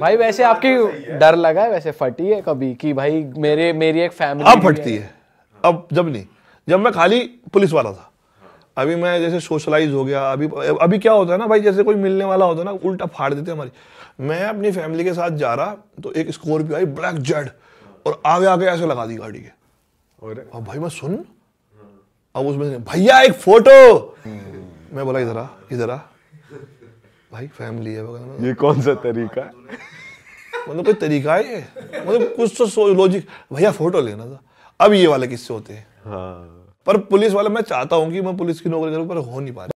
भाई वैसे हाँ, आपकी डर लगा है वैसे फटी है कभी कि भाई मेरे मेरी एक फैमिली अब फटती है।, है अब जब नहीं जब मैं खाली पुलिस वाला था अभी मैं जैसे सोशलाइज हो गया अभी अभी क्या होता है ना भाई जैसे कोई मिलने वाला होता है ना उल्टा फाड़ देते हमारी मैं अपनी फैमिली के साथ जा रहा तो एक स्कॉर्पियो आई ब्लैक जेड और आगे आगे ऐसे लगा दी गाड़ी के और भाई मैं सुन अब उसमें भैया एक फोटो मैं बोला इधर इधर भाई फैमिली है ये कौन सा तरीका है मतलब कोई तरीका है मतलब कुछ तो सोच लॉजिक भैया फोटो लेना था अब ये वाले किससे होते हैं हाँ। पर पुलिस वाले मैं चाहता हूँ कि मैं पुलिस की नौकरी करूँ पर हो नहीं पा रहा